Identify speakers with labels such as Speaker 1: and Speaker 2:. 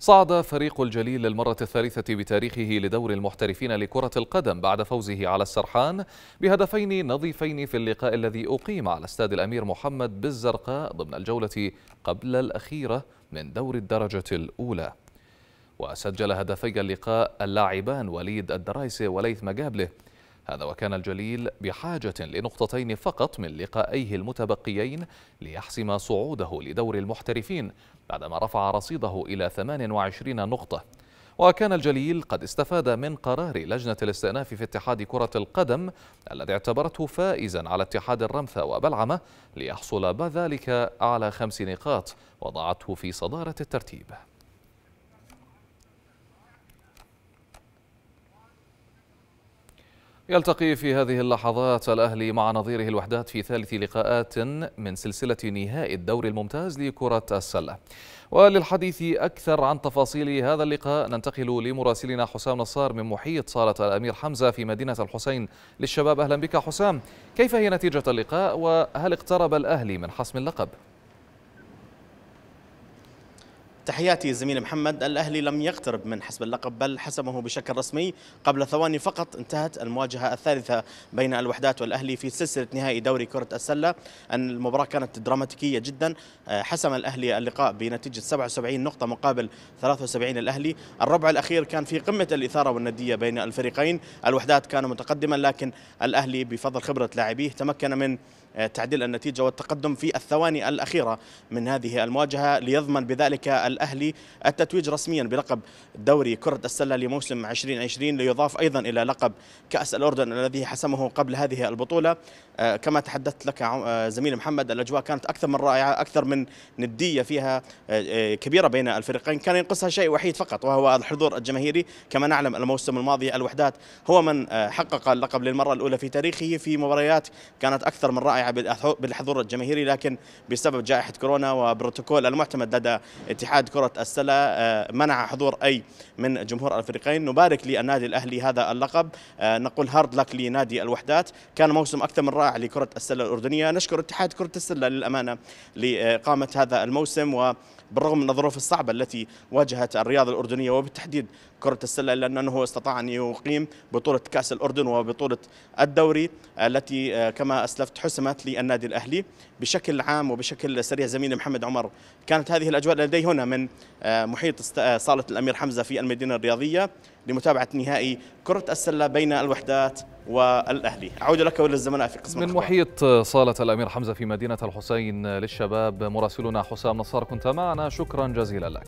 Speaker 1: صعد فريق الجليل للمرة الثالثة بتاريخه لدور المحترفين لكرة القدم بعد فوزه على السرحان بهدفين نظيفين في اللقاء الذي أقيم على استاد الأمير محمد بالزرقاء ضمن الجولة قبل الأخيرة من دور الدرجة الأولى وسجل هدفي اللقاء اللاعبان وليد الدرايسي وليث مجابله هذا وكان الجليل بحاجة لنقطتين فقط من لقائيه المتبقيين ليحسم صعوده لدور المحترفين بعدما رفع رصيده إلى 28 نقطة وكان الجليل قد استفاد من قرار لجنة الاستئناف في اتحاد كرة القدم الذي اعتبرته فائزا على اتحاد الرمثة وبلعمة ليحصل بذلك على خمس نقاط وضعته في صدارة الترتيب يلتقي في هذه اللحظات الأهلي مع نظيره الوحدات في ثالث لقاءات من سلسلة نهائي الدوري الممتاز لكرة السلة وللحديث أكثر عن تفاصيل هذا اللقاء ننتقل لمراسلنا حسام نصار من محيط صالة الأمير حمزة في مدينة الحسين للشباب أهلا بك حسام كيف هي نتيجة اللقاء وهل اقترب الأهلي من حسم اللقب؟ تحياتي الزميل
Speaker 2: محمد الأهلي لم يقترب من حسب اللقب بل حسمه بشكل رسمي قبل ثواني فقط انتهت المواجهة الثالثة بين الوحدات والأهلي في سلسلة نهائي دوري كرة السلة أن المباراة كانت دراماتيكية جدا آه، حسم الأهلي اللقاء بنتيجة 77 نقطة مقابل 73 الأهلي الربع الأخير كان في قمة الإثارة والندية بين الفريقين الوحدات كان متقدما لكن الأهلي بفضل خبرة لاعبيه تمكن من آه، تعديل النتيجة والتقدم في الثواني الأخيرة من هذه المواجهة ليضمن بذلك الأهلي التتويج رسميا بلقب دوري كرة السلة لموسم 2020 ليضاف أيضا إلى لقب كأس الأردن الذي حسمه قبل هذه البطولة آه، كما تحدثت لك آه، زميل محمد الأجواء كانت أكثر من رائعة أكثر من ندية فيها كبيرة بين الفريقين كان ينقصها شيء وحيد فقط وهو الحضور الجماهيري كما نعلم الموسم الماضي الوحدات هو من حقق اللقب للمرة الأولى في تاريخه في مباريات كانت أكثر من رائعة بالحضور الجماهيري لكن بسبب جائحة كورونا وبروتوكول المعتمد لدى اتحاد كرة السلة آه، منع حضور أي من جمهور الفريقين نبارك للنادي الأهلي هذا اللقب آه، نقول هارد لك لنادي الوحدات كان موسم أكثر من رائع لكرة السلة الأردنية نشكر اتحاد كرة السلة للأمانة لإقامة هذا الموسم و بالرغم من الظروف الصعبة التي واجهت الرياضة الأردنية وبالتحديد كرة السلة إلا أنه استطاع أن يقيم بطولة كأس الأردن وبطولة الدوري آه، التي كما أسلفت حسمت الخدمات للنادي الاهلي بشكل عام وبشكل سريع زميلي محمد عمر كانت هذه الاجواء لدي هنا من آه، محيط آه، صاله الامير حمزه في المدينه الرياضيه لمتابعه نهائي كره السله بين الوحدات والاهلي اعود لك وللزملاء في قسم من محيط
Speaker 1: صاله الامير حمزه في مدينه الحسين للشباب مراسلنا حسام نصار كنت معنا شكرا جزيلا لك